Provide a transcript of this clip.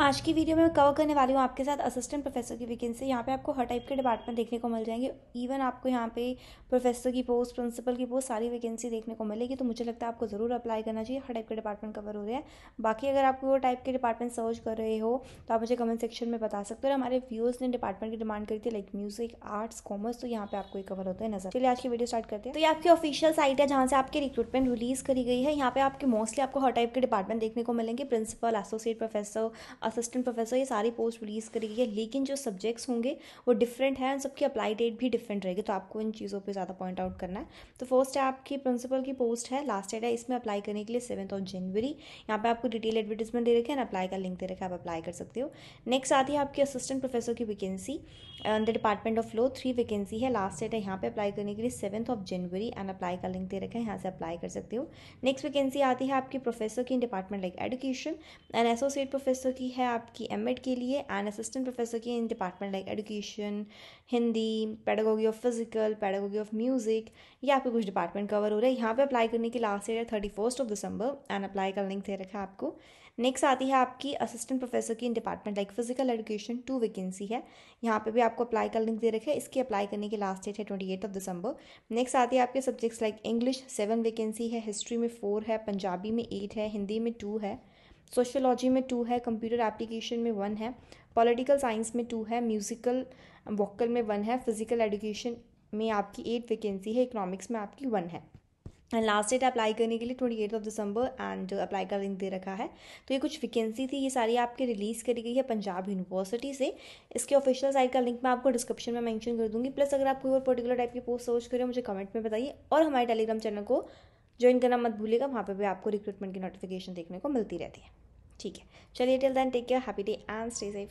आज की वीडियो में कवर करने वाली हूँ आपके साथ असिस्टेंट प्रोफेसर की वैकेंसी यहाँ पे आपको हर टाइप के डिपार्टमेंट देखने को मिल जाएंगे इवन आपको यहाँ पे प्रोफेसर की पोस्ट प्रिंसिपल की पोस्ट सारी वैकेंसी देखने को मिलेगी तो मुझे लगता है आपको ज़रूर अप्लाई करना चाहिए हर टाइप के डिपार्टमेंट कवर हो रहे हैं बाकी अगर आप वो टाइप के डिपार्टमेंट सर्च कर रहे हो तो आप मुझे कमेंट सेक्शन में बता सकते हो हमारे व्यूज़ ने डिपार्टमेंट की डिमांड करी थी लाइक म्यूजिक आर्ट्स कॉमर्स तो यहाँ पे आपको ये कवर होता है नजर चलिए आज की वीडियो स्टार्ट करते हैं तो ये आपकी ऑफिशियल साइट है जहाँ से आपकी रिक्रूटमेंट रिलीज़ करी गई है यहाँ पे आपके मोस्टली आपको हर टाइप के डिपार्टमेंट देखने को मिलेंगे principal associate professor assistant professor ये सारी पोस्ट रिलीज़ करेगी है लेकिन जो सब्जेक्ट्स होंगे वो डिफरेंट हैं सबकी अप्लाई डेट भी डिफरेंट रहेगी तो आपको इन चीज़ों पर ज़्यादा पॉइंट आउट करना है तो फर्स्ट है आपकी प्रिंसिपल की पोस्ट है लास्ट डेट है इसमें अप्लाई करने के लिए सेवंथ ऑफ जनवरी यहाँ पर आपको डिटेल एडवर्टीजमेंट दे रखे हैं अप्लाई का लिंक दे रखा है आप अप्लाई कर सकते हो नेक्स्ट आती है आपकी असिस्टेंट प्रोफेसर की vacancy the department of law three vacancy है लास्ट डेट है यहाँ पे अप्लाई करने के लिए seventh of January and apply का लिंक दे रखा है यहाँ से अप्लाई कर सकते हो नेक्स्ट वैकेंसी आती है आपकी प्रोफेसर की department like education and associate professor की है आपकी एम के लिए एंड असिस्टेंट प्रोफेसर की in department like education Hindi pedagogy of physical pedagogy of music ये आपके कुछ डिपार्टमेंट कवर हो रहे हैं यहाँ पे अप्लाई करने की लास्ट डेट है thirty first of December and apply का लिंक दे रखा है आपको नेक्स्ट आती है आपकी असिस्टेंट प्रोफेसर की in department like physical education two vacancy है यहाँ पे भी आपको अप्लाई का लिंक दे रखा है इसकी अप्लाई करने की लास्ट डेट है twenty eight of December next आती है आपके subjects like English seven vacancy है हिस्ट्री में फोर है पंजाबी में एट है हिंदी में टू है सोशोलॉजी में टू है कंप्यूटर एप्लीकेशन में वन है पॉलिटिकल साइंस में टू है म्यूज़िकल वोकल में वन है फिजिकल एजुकेशन में आपकी एट वैकेंसी है इकोनॉमिक्स में आपकी वन है एंड लास्ट डेट अप्लाई करने के लिए twenty eight of December and apply का लिंक दे रखा है तो ये कुछ वैकेंसी थी ये सारी आपके रिलीज़ करी गई है पंजाब यूनिवर्सिटी से इसके ऑफिशियल साइट का लिंक मैं आपको डिस्क्रिप्शन में मेंशन कर दूंगी प्लस अगर आप कोई और पर्टिकुलर टाइप की पोस्ट सर्च करें मुझे कमेंट में बताइए और हमारे टेलीग्राम चैनल को ज्वाइन करना मत भूलेगा वहाँ पर भी आपको रिक्रूटमेंट की नोटिफिकेशन देखने को मिलती रहती है ठीक है चलिए till then take care happy day and stay safe